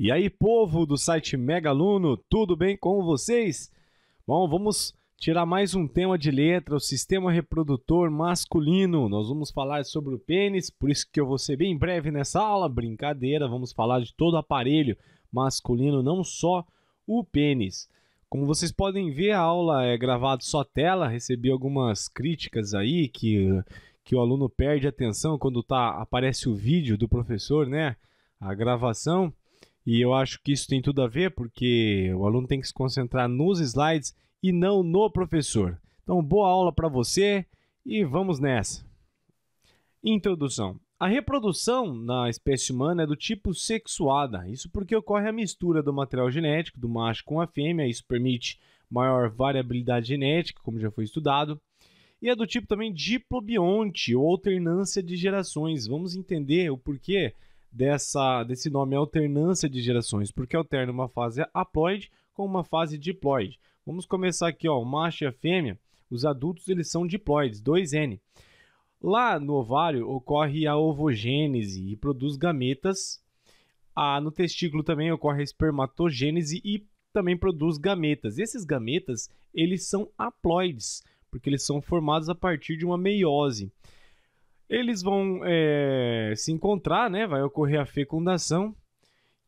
E aí, povo do site Mega Aluno, tudo bem com vocês? Bom, vamos tirar mais um tema de letra, o sistema reprodutor masculino. Nós vamos falar sobre o pênis, por isso que eu vou ser bem breve nessa aula, brincadeira, vamos falar de todo o aparelho masculino, não só o pênis. Como vocês podem ver, a aula é gravada só tela, recebi algumas críticas aí que, que o aluno perde atenção quando tá, aparece o vídeo do professor, né? A gravação. E eu acho que isso tem tudo a ver porque o aluno tem que se concentrar nos slides e não no professor. Então, boa aula para você e vamos nessa. Introdução. A reprodução na espécie humana é do tipo sexuada, isso porque ocorre a mistura do material genético do macho com a fêmea, isso permite maior variabilidade genética, como já foi estudado, e é do tipo também diplobionte, ou alternância de gerações. Vamos entender o porquê dessa, desse nome alternância de gerações, porque alterna uma fase haploide com uma fase diploide. Vamos começar aqui, ó, o macho e a fêmea, os adultos eles são diploides, 2N. Lá no ovário ocorre a ovogênese e produz gametas. Ah, no testículo também ocorre a espermatogênese e também produz gametas. Esses gametas, eles são haploides, porque eles são formados a partir de uma meiose. Eles vão é, se encontrar, né? Vai ocorrer a fecundação.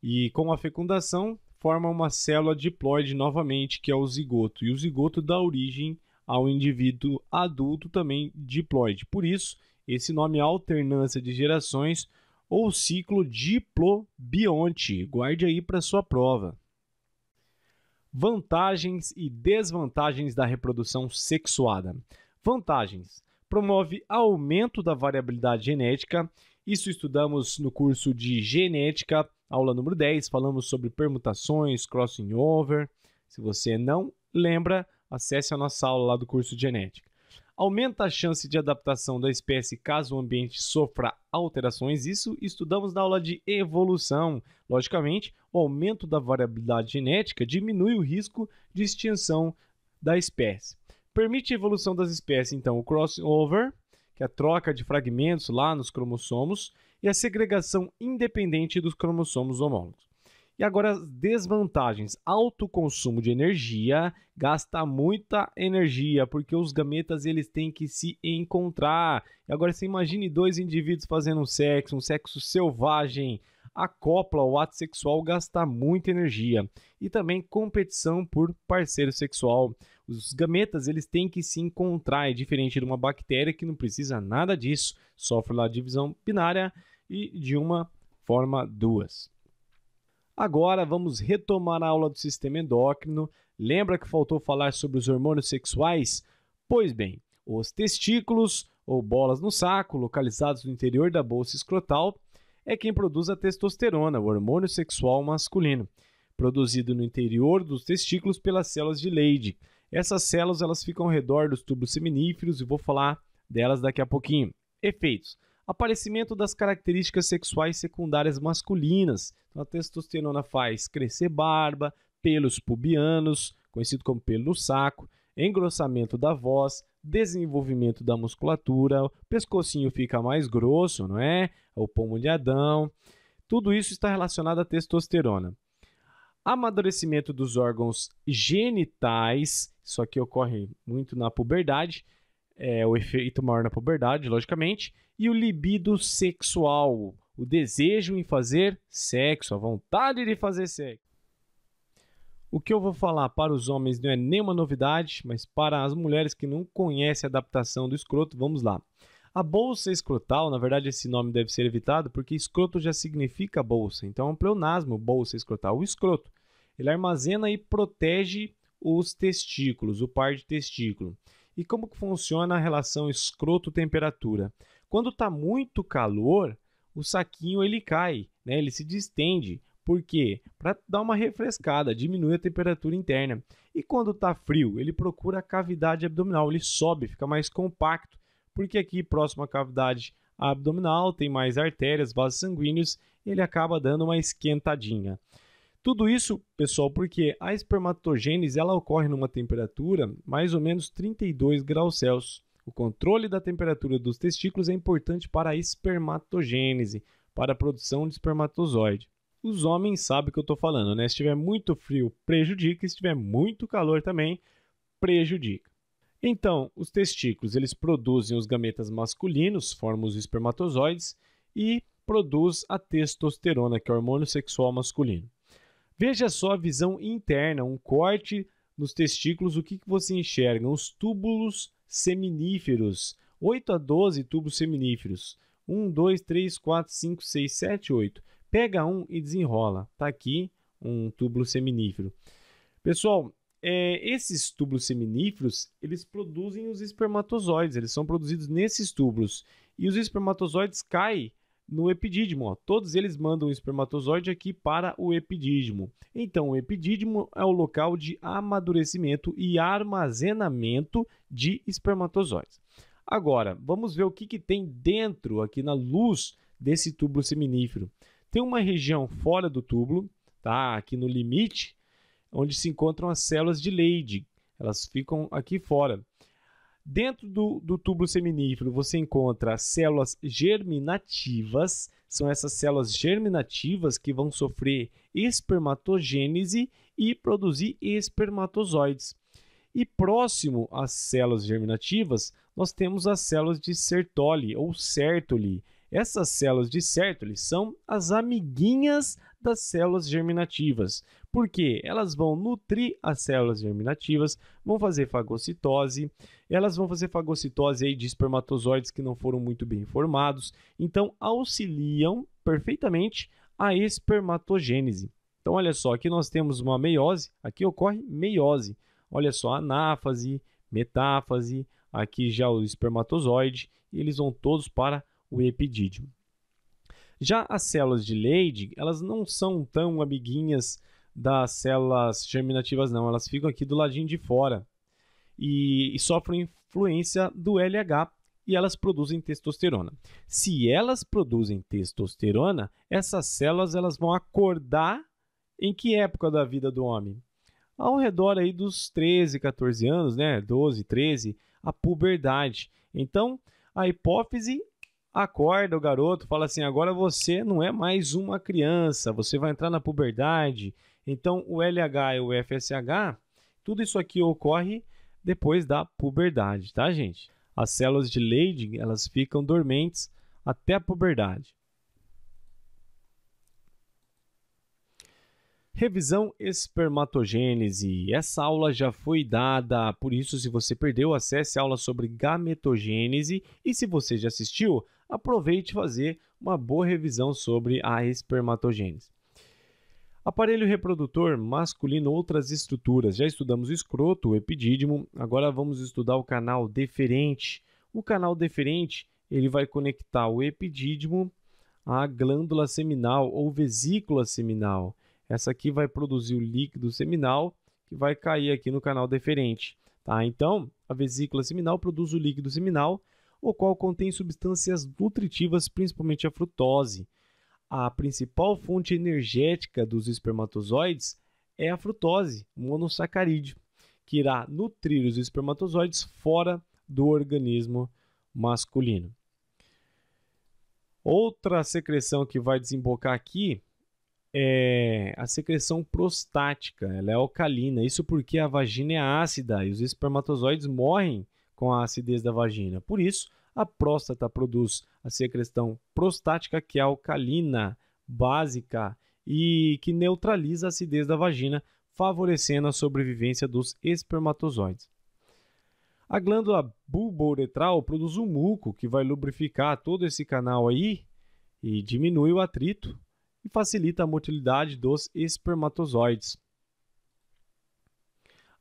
E com a fecundação, forma uma célula diploide novamente, que é o zigoto. E o zigoto dá origem ao indivíduo adulto também diploide. Por isso, esse nome é alternância de gerações ou ciclo diplobionte. Guarde aí para sua prova. Vantagens e desvantagens da reprodução sexuada. Vantagens: promove aumento da variabilidade genética. Isso estudamos no curso de genética, aula número 10, falamos sobre permutações, crossing over. Se você não lembra, acesse a nossa aula lá do curso de genética. Aumenta a chance de adaptação da espécie caso o ambiente sofra alterações. Isso estudamos na aula de evolução. Logicamente, o aumento da variabilidade genética diminui o risco de extinção da espécie. Permite a evolução das espécies, então, o crossover, que é a troca de fragmentos lá nos cromossomos, e a segregação independente dos cromossomos homólogos. E agora as desvantagens. Alto consumo de energia, gasta muita energia, porque os gametas eles têm que se encontrar. E agora você imagine dois indivíduos fazendo um sexo, um sexo selvagem, acopla ou ato sexual gastar muita energia e também competição por parceiro sexual. Os gametas eles têm que se encontrar, é diferente de uma bactéria que não precisa nada disso, sofre lá divisão binária e de uma forma duas. Agora vamos retomar a aula do sistema endócrino. Lembra que faltou falar sobre os hormônios sexuais? Pois bem, os testículos ou bolas no saco, localizados no interior da bolsa escrotal, é quem produz a testosterona, o hormônio sexual masculino, produzido no interior dos testículos pelas células de Leydig. Essas células elas ficam ao redor dos tubos seminíferos e vou falar delas daqui a pouquinho. Efeitos: aparecimento das características sexuais secundárias masculinas. Então, a testosterona faz crescer barba, pelos pubianos, conhecido como pelo no saco, engrossamento da voz, desenvolvimento da musculatura, o pescocinho fica mais grosso, não é? O pomo de adão. Tudo isso está relacionado à testosterona. Amadurecimento dos órgãos genitais, isso aqui ocorre muito na puberdade, é o efeito maior na puberdade, logicamente, e o libido sexual, o desejo em fazer sexo, a vontade de fazer sexo. O que eu vou falar para os homens não é nenhuma novidade, mas para as mulheres que não conhecem a adaptação do escroto, vamos lá. A bolsa escrotal, na verdade esse nome deve ser evitado porque escroto já significa bolsa, então é um pleonasmo bolsa escrotal. O escroto, ele armazena e protege os testículos, o par de testículo. E como que funciona a relação escroto-temperatura? Quando está muito calor, o saquinho ele cai, né? ele se distende, por quê? Para dar uma refrescada, diminui a temperatura interna. E quando está frio, ele procura a cavidade abdominal, ele sobe, fica mais compacto, porque aqui próximo à cavidade abdominal tem mais artérias, vasos sanguíneos, ele acaba dando uma esquentadinha. Tudo isso, pessoal, porque a espermatogênese ela ocorre numa temperatura mais ou menos 32 graus Celsius. O controle da temperatura dos testículos é importante para a espermatogênese, para a produção de espermatozoide os homens sabem o que eu estou falando, né? Se tiver muito frio, prejudica, se tiver muito calor também, prejudica. Então, os testículos, eles produzem os gametas masculinos, formam os espermatozoides e produz a testosterona, que é o hormônio sexual masculino. Veja só a visão interna, um corte nos testículos, o que, que você enxerga? Os túbulos seminíferos, 8 a 12 túbulos seminíferos. 1, 2, 3, 4, 5, 6, 7, 8. Pega um e desenrola. Tá aqui um túbulo seminífero. Pessoal, é, esses túbulos seminíferos, eles produzem os espermatozoides, eles são produzidos nesses túbulos. E os espermatozoides caem no epidídimo. Ó. Todos eles mandam o espermatozoide aqui para o epidídimo. Então, o epidídimo é o local de amadurecimento e armazenamento de espermatozoides. Agora, vamos ver o que, que tem dentro, aqui na luz, desse túbulo seminífero. Tem uma região fora do túbulo, tá? Aqui no limite, onde se encontram as células de Leydig. Elas ficam aqui fora. Dentro do, do túbulo seminífero, você encontra células germinativas. São essas células germinativas que vão sofrer espermatogênese e produzir espermatozoides. E próximo às células germinativas, nós temos as células de Sertoli ou Sertoli. Essas células de Sertoli são as amiguinhas das células germinativas, porque elas vão nutrir as células germinativas, vão fazer fagocitose, elas vão fazer fagocitose aí de espermatozoides que não foram muito bem formados, então auxiliam perfeitamente a espermatogênese. Então, olha só, aqui nós temos uma meiose, aqui ocorre meiose. Olha só, anáfase, metáfase, aqui já o espermatozoide, e eles vão todos para o epidídimo. Já as células de Leydig, elas não são tão amiguinhas das células germinativas, não. Elas ficam aqui do ladinho de fora e, e sofrem influência do LH e elas produzem testosterona. Se elas produzem testosterona, essas células elas vão acordar em que época da vida do homem? Ao redor aí dos 13, 14 anos, né? 12, 13, a puberdade. Então, a hipófise acorda o garoto, fala assim: agora você não é mais uma criança, você vai entrar na puberdade. Então, o LH e o FSH, tudo isso aqui ocorre depois da puberdade, tá, gente? As células de Leydig, elas ficam dormentes até a puberdade. Revisão espermatogênese. Essa aula já foi dada, por isso se você perdeu, acesse a aula sobre gametogênese e se você já assistiu, aproveite fazer uma boa revisão sobre a espermatogênese. Aparelho reprodutor masculino, outras estruturas. Já estudamos o escroto, o epidídimo, agora vamos estudar o canal deferente. O canal deferente ele vai conectar o epidídimo à glândula seminal ou vesícula seminal. Essa aqui vai produzir o líquido seminal que vai cair aqui no canal deferente. Tá? Então, a vesícula seminal produz o líquido seminal o qual contém substâncias nutritivas, principalmente a frutose. A principal fonte energética dos espermatozoides é a frutose, um monossacarídeo, que irá nutrir os espermatozoides fora do organismo masculino. Outra secreção que vai desembocar aqui é a secreção prostática, ela é alcalina. Isso porque a vagina é ácida e os espermatozoides morrem com a acidez da vagina. Por isso, a próstata produz a secreção prostática que é alcalina básica e que neutraliza a acidez da vagina, favorecendo a sobrevivência dos espermatozoides. A glândula bulbouretral produz um muco que vai lubrificar todo esse canal aí e diminui o atrito e facilita a motilidade dos espermatozoides.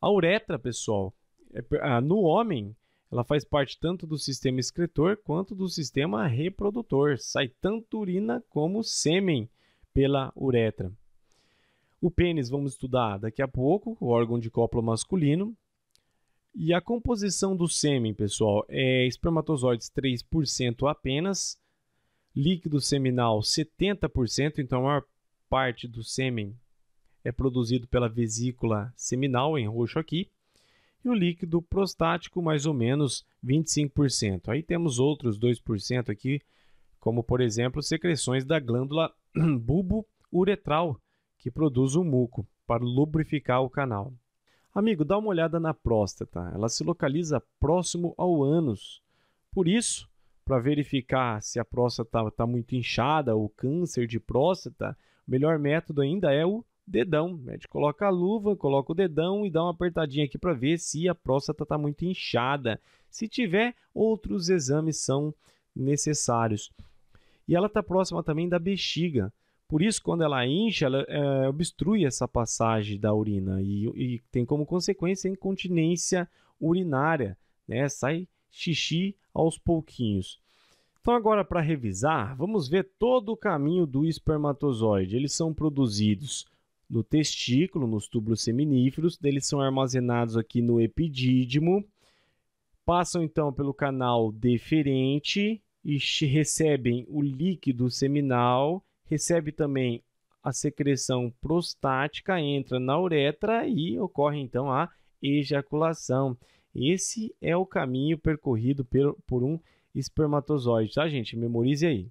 A uretra, pessoal, é ah, no homem ela faz parte tanto do sistema excretor quanto do sistema reprodutor. Sai tanto urina como sêmen pela uretra. O pênis vamos estudar daqui a pouco, o órgão de cópula masculino. E a composição do sêmen, pessoal, é espermatozoides 3% apenas, líquido seminal 70%, então a maior parte do sêmen é produzido pela vesícula seminal, em roxo aqui, e o líquido prostático mais ou menos 25%. Aí temos outros 2% aqui, como por exemplo, secreções da glândula bubo uretral que produz o muco para lubrificar o canal. Amigo, dá uma olhada na próstata. Ela se localiza próximo ao ânus. Por isso, para verificar se a próstata está tá muito inchada ou câncer de próstata, o melhor método ainda é o dedão. A né? gente coloca a luva, coloca o dedão e dá uma apertadinha aqui para ver se a próstata está muito inchada. Se tiver, outros exames são necessários. E ela está próxima também da bexiga. Por isso, quando ela incha, ela é, obstrui essa passagem da urina e, e tem como consequência incontinência urinária, né? Sai xixi aos pouquinhos. Então, agora para revisar, vamos ver todo o caminho do espermatozoide. Eles são produzidos no testículo, nos túbulos seminíferos, eles são armazenados aqui no epidídimo, passam então pelo canal deferente e recebem o líquido seminal, recebe também a secreção prostática, entra na uretra e ocorre então a ejaculação. Esse é o caminho percorrido por um espermatozoide, tá, gente? Memorize aí.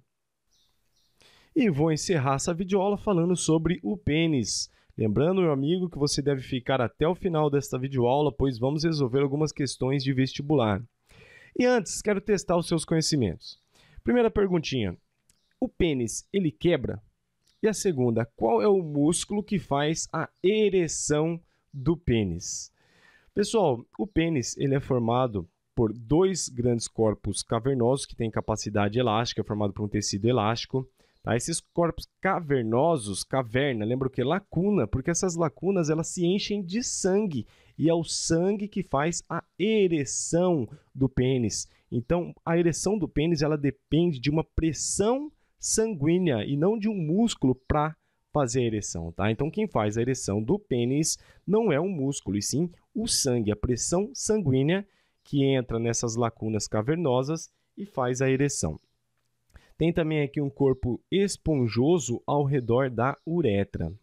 E vou encerrar essa videoaula falando sobre o pênis. Lembrando, meu amigo, que você deve ficar até o final desta videoaula, pois vamos resolver algumas questões de vestibular. E antes, quero testar os seus conhecimentos. Primeira perguntinha: o pênis, ele quebra? E a segunda, qual é o músculo que faz a ereção do pênis? Pessoal, o pênis, ele é formado por dois grandes corpos cavernosos que têm capacidade elástica, formado por um tecido elástico, Tá? Esses corpos cavernosos, caverna, lembra o que? Lacuna, porque essas lacunas elas se enchem de sangue e é o sangue que faz a ereção do pênis. Então, a ereção do pênis ela depende de uma pressão sanguínea e não de um músculo para fazer a ereção, tá? Então quem faz a ereção do pênis não é um músculo, e sim o sangue, a pressão sanguínea que entra nessas lacunas cavernosas e faz a ereção. Tem também aqui um corpo esponjoso ao redor da uretra.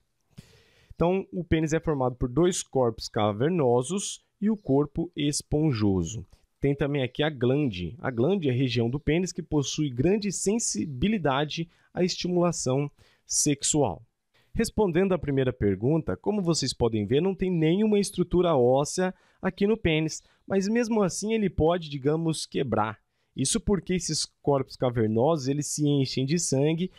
Então, o pênis é formado por dois corpos cavernosos e o corpo esponjoso. Tem também aqui a glande. A glande é a região do pênis que possui grande sensibilidade à estimulação sexual. Respondendo à primeira pergunta, como vocês podem ver, não tem nenhuma estrutura óssea aqui no pênis, mas mesmo assim ele pode, digamos, quebrar. Isso porque esses corpos cavernosos eles se enchem de sangue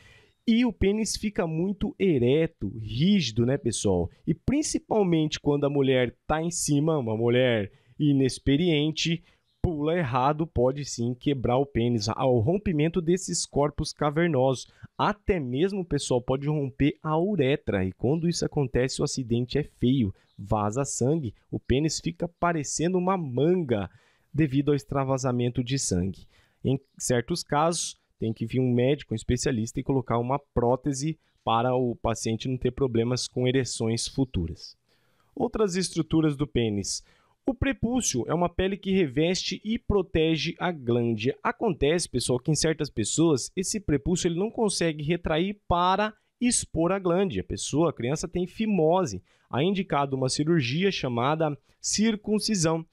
e o pênis fica muito ereto, rígido, né, pessoal? E principalmente quando a mulher está em cima, uma mulher inexperiente, pula errado, pode sim quebrar o pênis ao rompimento desses corpos cavernosos. Até mesmo, pessoal, pode romper a uretra e quando isso acontece, o acidente é feio, vaza sangue, o pênis fica parecendo uma manga devido ao extravasamento de sangue. Em certos casos, tem que vir um médico, um especialista, e colocar uma prótese para o paciente não ter problemas com ereções futuras. Outras estruturas do pênis. O prepúcio é uma pele que reveste e protege a glândia. Acontece, pessoal, que em certas pessoas esse prepúcio ele não consegue retrair para expor a glândia. A pessoa, a criança tem fimose. há indicado uma cirurgia chamada circuncisão.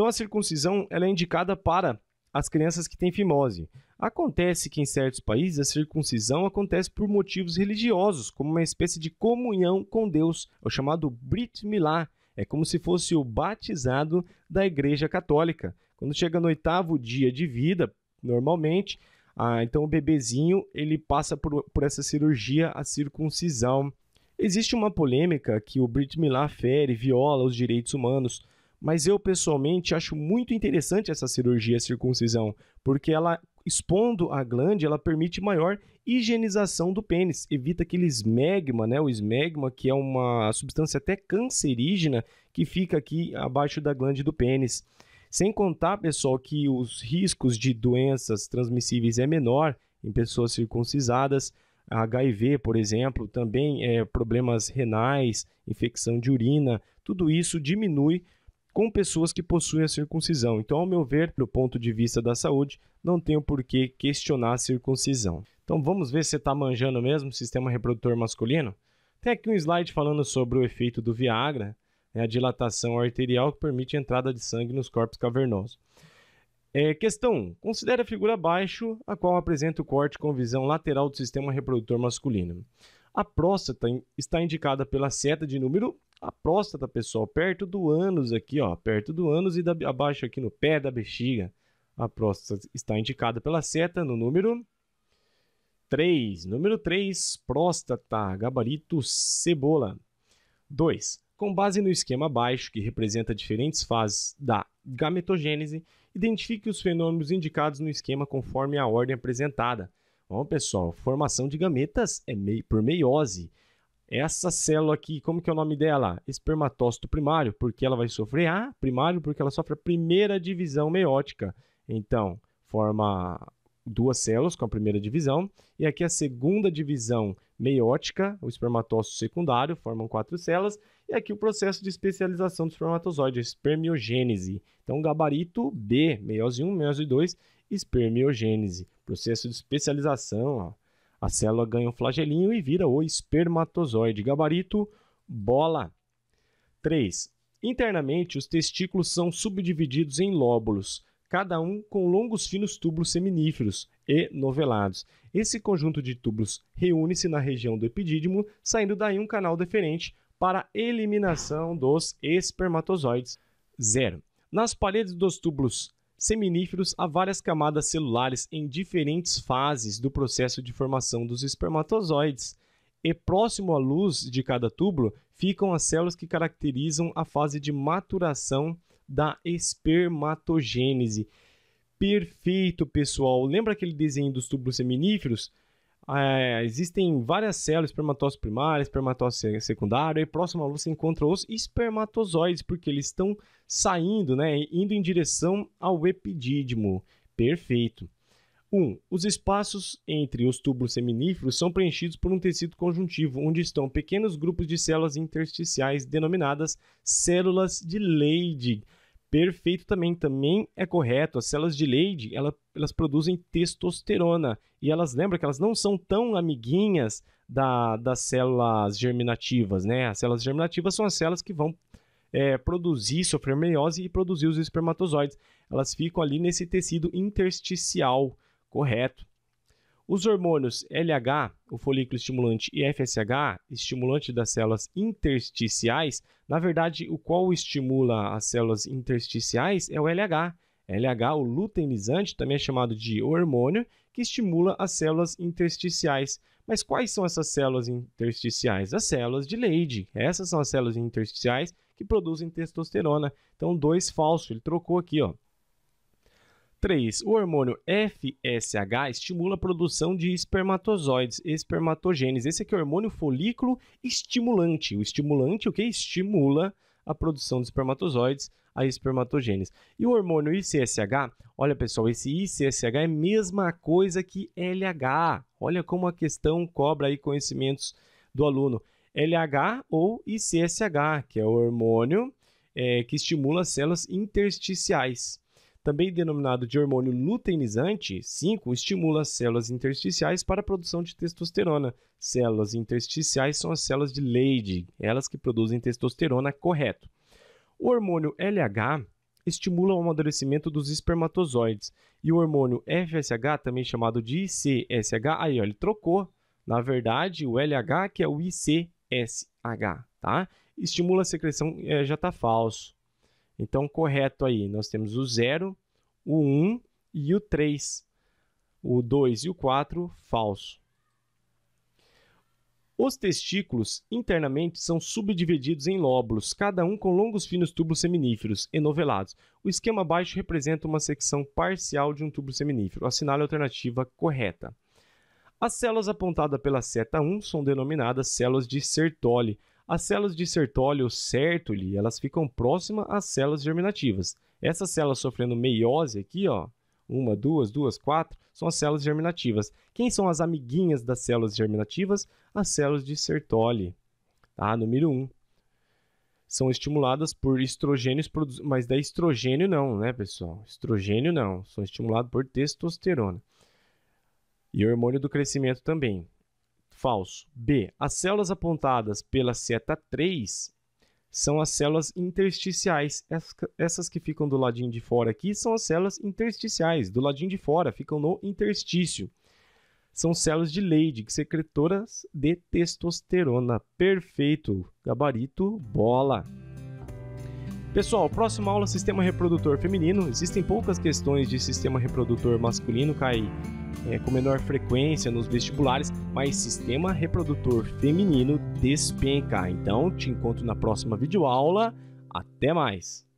Então a circuncisão ela é indicada para as crianças que têm fimose. Acontece que em certos países a circuncisão acontece por motivos religiosos, como uma espécie de comunhão com Deus, é o chamado Brit Milá. É como se fosse o batizado da Igreja Católica. Quando chega no oitavo dia de vida, normalmente, ah, então o bebezinho ele passa por, por essa cirurgia, a circuncisão. Existe uma polêmica que o Brit Milá fere, viola os direitos humanos mas eu pessoalmente acho muito interessante essa cirurgia circuncisão, porque ela expondo a glande, ela permite maior higienização do pênis, evita aquele esmegma, né? O esmegma que é uma substância até cancerígena que fica aqui abaixo da glande do pênis. Sem contar, pessoal, que os riscos de doenças transmissíveis é menor em pessoas circuncisadas, HIV, por exemplo, também é, problemas renais, infecção de urina, tudo isso diminui com pessoas que possuem a circuncisão. Então, ao meu ver, do ponto de vista da saúde, não tenho por que questionar a circuncisão. Então, vamos ver se você está manjando mesmo o sistema reprodutor masculino? Tem aqui um slide falando sobre o efeito do Viagra, né, a dilatação arterial que permite a entrada de sangue nos corpos cavernosos. É, questão 1. Considere a figura abaixo, a qual apresenta o corte com visão lateral do sistema reprodutor masculino. A próstata está indicada pela seta de número a próstata, pessoal, perto do ânus aqui, ó, perto do ânus e da, abaixo aqui no pé da bexiga. A próstata está indicada pela seta no número 3. Número 3, próstata, gabarito cebola. 2. Com base no esquema abaixo, que representa diferentes fases da gametogênese, identifique os fenômenos indicados no esquema conforme a ordem apresentada. Bom, pessoal, formação de gametas é mei por meiose essa célula aqui, como que é o nome dela? Espermatócito primário, porque ela vai sofrer A primário, porque ela sofre a primeira divisão meiótica. Então, forma duas células com a primeira divisão, e aqui a segunda divisão meiótica, o espermatócito secundário, formam quatro células, e aqui o processo de especialização do espermatozoide, a espermiogênese. Então, gabarito B, meiose 1, meiose 2, espermiogênese, processo de especialização, ó, a célula ganha um flagelinho e vira o espermatozoide. Gabarito, bola. 3. Internamente, os testículos são subdivididos em lóbulos, cada um com longos finos túbulos seminíferos e novelados. Esse conjunto de túbulos reúne-se na região do epidídimo, saindo daí um canal deferente para eliminação dos espermatozoides. 0. Nas paredes dos túbulos seminíferos há várias camadas celulares em diferentes fases do processo de formação dos espermatozoides, e próximo à luz de cada túbulo ficam as células que caracterizam a fase de maturação da espermatogênese. Perfeito, pessoal. Lembra aquele desenho dos túbulos seminíferos? é, existem várias células, espermatozoides primários, espermatozoides secundários, e próximo à luz você encontra os espermatozoides, porque eles estão saindo, né, indo em direção ao epidídimo. Perfeito. 1. Um, os espaços entre os túbulos seminíferos são preenchidos por um tecido conjuntivo, onde estão pequenos grupos de células intersticiais denominadas células de Leydig. Perfeito também, também é correto. As células de Leydig, elas, elas produzem testosterona. E elas, lembra que elas não são tão amiguinhas da, das células germinativas, né? As células germinativas são as células que vão é, produzir, sofrer meiose e produzir os espermatozoides. Elas ficam ali nesse tecido intersticial, correto. Os hormônios LH, o folículo estimulante, e FSH, estimulante das células intersticiais, na verdade, o qual estimula as células intersticiais é o LH. LH, o luteinizante, também é chamado de hormônio, que estimula as células intersticiais. Mas quais são essas células intersticiais? As células de Leydig. Essas são as células intersticiais que produzem testosterona. Então, dois falso, ele trocou aqui, ó. 3. O hormônio FSH estimula a produção de espermatozoides, espermatogênese. Esse aqui é o hormônio folículo estimulante. O estimulante, o que? Estimula a produção de espermatozoides, a espermatogênese. E o hormônio ICSH, olha pessoal, esse ICSH é a mesma coisa que LH. Olha como a questão cobra aí conhecimentos do aluno. LH ou ICSH, que é o hormônio é, que estimula as células intersticiais também denominado de hormônio luteinizante, 5 estimula as células intersticiais para a produção de testosterona. Células intersticiais são as células de Leydig, elas que produzem testosterona correto. O hormônio LH estimula o amadurecimento dos espermatozoides e o hormônio FSH, também chamado de ICSH, aí ó, ele trocou, na verdade, o LH que é o ICSH, tá? Estimula a secreção, é, já está falso. Então, correto aí, nós temos o 0, o 1 e o 3. O 2 e o 4, falso. Os testículos internamente são subdivididos em lóbulos, cada um com longos finos tubos seminíferos enovelados. O esquema abaixo representa uma secção parcial de um tubo seminífero. Assinale a alternativa correta. As células apontadas pela seta 1 são denominadas células de Sertoli. As células de sertólio sertoli, elas ficam próximas às células germinativas. Essas células sofrendo meiose aqui, ó, uma, duas, duas, quatro, são as células germinativas. Quem são as amiguinhas das células germinativas? As células de Sertoli. Tá? Número 1. Um. São estimuladas por estrogênios produzidos. Mas da estrogênio não, né, pessoal? Estrogênio não. São estimulados por testosterona. E hormônio do crescimento também. Falso. B. As células apontadas pela seta 3 são as células intersticiais. Essas que ficam do ladinho de fora aqui são as células intersticiais. Do ladinho de fora, ficam no interstício. São células de Leydig, secretoras de testosterona. Perfeito. Gabarito, bola. Pessoal, próxima aula sistema reprodutor feminino. Existem poucas questões de sistema reprodutor masculino cair é, com menor frequência nos vestibulares, mas sistema reprodutor feminino despenca. Então, te encontro na próxima videoaula. Até mais!